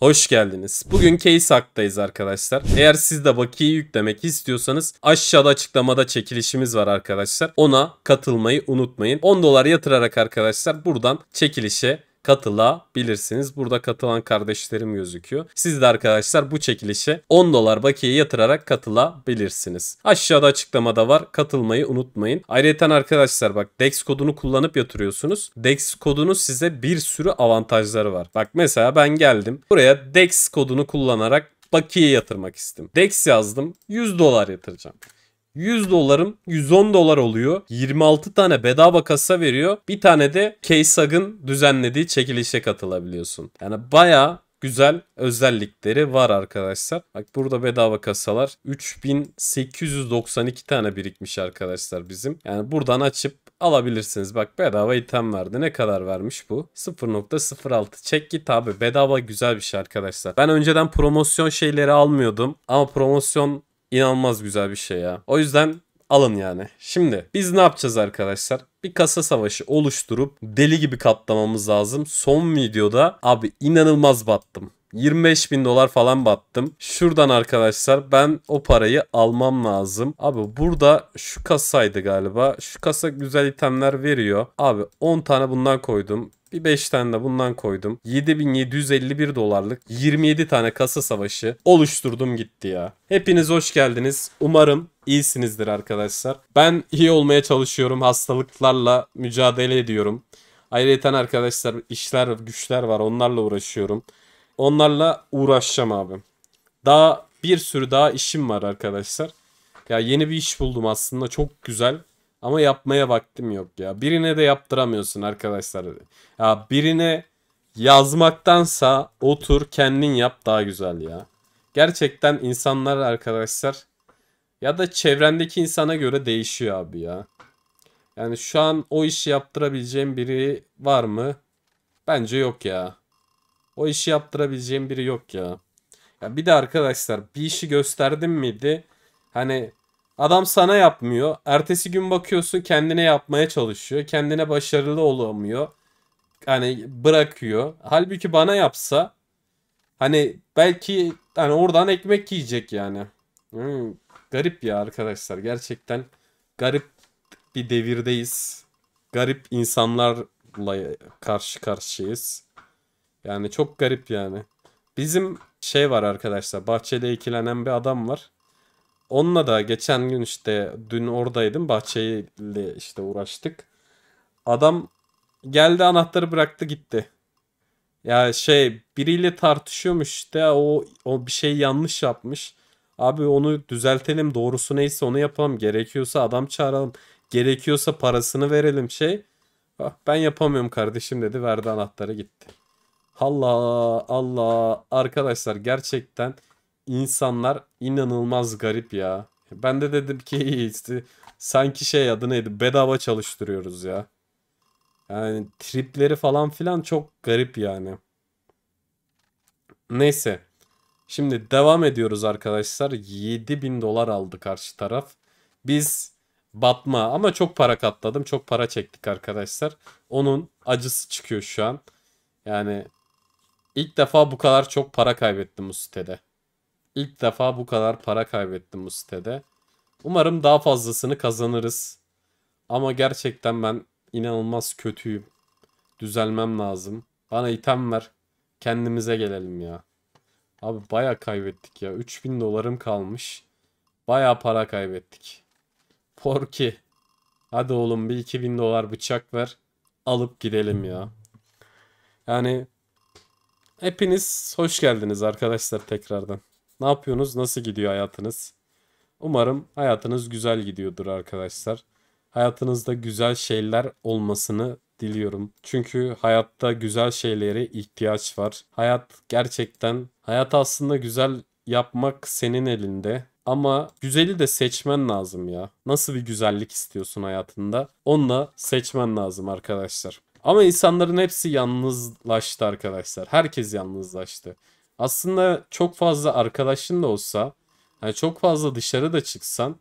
Hoş geldiniz. Bugün case haktayız arkadaşlar. Eğer siz de bakiye yüklemek istiyorsanız aşağıda açıklamada çekilişimiz var arkadaşlar. Ona katılmayı unutmayın. 10 dolar yatırarak arkadaşlar buradan çekilişe katılabilirsiniz. Burada katılan kardeşlerim gözüküyor. Siz de arkadaşlar bu çekilişe 10 dolar bakiye yatırarak katılabilirsiniz. Aşağıda açıklamada var. Katılmayı unutmayın. Ayrıca arkadaşlar bak DEX kodunu kullanıp yatırıyorsunuz. DEX kodunun size bir sürü avantajları var. Bak mesela ben geldim. Buraya DEX kodunu kullanarak bakiye yatırmak istedim. DEX yazdım. 100 dolar yatıracağım. 100 dolarım 110 dolar oluyor. 26 tane bedava kasa veriyor. Bir tane de K-Sag'ın düzenlediği çekilişe katılabiliyorsun. Yani baya güzel özellikleri var arkadaşlar. Bak burada bedava kasalar 3892 tane birikmiş arkadaşlar bizim. Yani buradan açıp alabilirsiniz. Bak bedava item verdi. Ne kadar vermiş bu? 0.06. Çek git abi. Bedava güzel bir şey arkadaşlar. Ben önceden promosyon şeyleri almıyordum. Ama promosyon inanılmaz güzel bir şey ya. O yüzden alın yani. Şimdi biz ne yapacağız arkadaşlar? Bir kasa savaşı oluşturup deli gibi katlamamız lazım. Son videoda abi inanılmaz battım. 25 bin dolar falan battım. Şuradan arkadaşlar ben o parayı almam lazım. Abi burada şu kasaydı galiba. Şu kasa güzel itemler veriyor. Abi 10 tane bundan koydum. Bir 5 tane de bundan koydum. 7751 dolarlık 27 tane kasa savaşı oluşturdum gitti ya. Hepiniz hoş geldiniz. Umarım iyisinizdir arkadaşlar. Ben iyi olmaya çalışıyorum. Hastalıklarla mücadele ediyorum. Ayrıca arkadaşlar işler güçler var. Onlarla uğraşıyorum. Onlarla uğraşacağım abi. Daha bir sürü daha işim var arkadaşlar. Ya yeni bir iş buldum aslında. Çok güzel. Ama yapmaya vaktim yok ya. Birine de yaptıramıyorsun arkadaşlar. Ya birine yazmaktansa otur kendin yap daha güzel ya. Gerçekten insanlar arkadaşlar ya da çevrendeki insana göre değişiyor abi ya. Yani şu an o işi yaptırabileceğim biri var mı? Bence yok ya. O işi yaptırabileceğim biri yok ya. Ya bir de arkadaşlar bir işi gösterdim miydi? Hani Adam sana yapmıyor. Ertesi gün bakıyorsun kendine yapmaya çalışıyor. Kendine başarılı olamıyor. Hani bırakıyor. Halbuki bana yapsa hani belki hani oradan ekmek yiyecek yani. Hmm, garip ya arkadaşlar. Gerçekten garip bir devirdeyiz. Garip insanlarla karşı karşıyayız. Yani çok garip yani. Bizim şey var arkadaşlar. Bahçede ikilenen bir adam var. Onunla da geçen gün işte dün oradaydım bahçeyle işte uğraştık. Adam geldi anahtarı bıraktı gitti. Ya şey biriyle tartışıyormuş işte o, o bir şey yanlış yapmış. Abi onu düzeltelim doğrusu neyse onu yapalım. Gerekiyorsa adam çağıralım. Gerekiyorsa parasını verelim şey. Bak ah, ben yapamıyorum kardeşim dedi verdi anahtarı gitti. Allah Allah arkadaşlar gerçekten insanlar inanılmaz garip ya. Ben de dedim ki işte sanki şey adı neydi bedava çalıştırıyoruz ya. Yani tripleri falan filan çok garip yani. Neyse. Şimdi devam ediyoruz arkadaşlar. 7000 dolar aldı karşı taraf. Biz batma ama çok para katladım. Çok para çektik arkadaşlar. Onun acısı çıkıyor şu an. Yani ilk defa bu kadar çok para kaybettim bu sitede. İlk defa bu kadar para kaybettim bu sitede. Umarım daha fazlasını kazanırız. Ama gerçekten ben inanılmaz kötüyüm. Düzelmem lazım. Bana item ver. Kendimize gelelim ya. Abi baya kaybettik ya. 3000 dolarım kalmış. Baya para kaybettik. Porki. Hadi oğlum bir 2000 dolar bıçak ver. Alıp gidelim ya. Yani hepiniz hoş geldiniz arkadaşlar tekrardan. Ne yapıyorsunuz? Nasıl gidiyor hayatınız? Umarım hayatınız güzel gidiyordur arkadaşlar. Hayatınızda güzel şeyler olmasını diliyorum. Çünkü hayatta güzel şeylere ihtiyaç var. Hayat gerçekten hayat aslında güzel yapmak senin elinde. Ama güzeli de seçmen lazım ya. Nasıl bir güzellik istiyorsun hayatında? Onunla seçmen lazım arkadaşlar. Ama insanların hepsi yalnızlaştı arkadaşlar. Herkes yalnızlaştı aslında çok fazla arkadaşın da olsa yani çok fazla dışarı da çıksan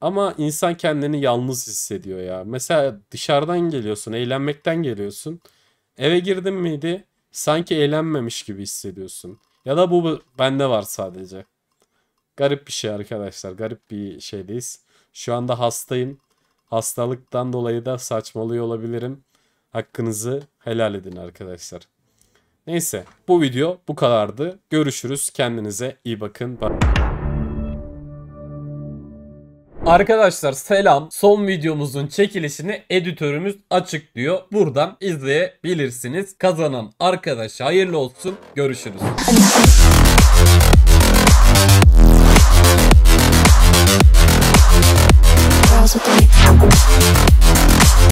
ama insan kendini yalnız hissediyor ya. Mesela dışarıdan geliyorsun, eğlenmekten geliyorsun. Eve girdin miydi? Sanki eğlenmemiş gibi hissediyorsun. Ya da bu bende var sadece. Garip bir şey arkadaşlar. Garip bir şeydeyiz. Şu anda hastayım. Hastalıktan dolayı da saçmalıyor olabilirim. Hakkınızı helal edin arkadaşlar. Neyse bu video bu kadardı. Görüşürüz. Kendinize iyi bakın. Arkadaşlar selam. Son videomuzun çekilişini editörümüz açıklıyor. Buradan izleyebilirsiniz. Kazanan arkadaşa hayırlı olsun. Görüşürüz.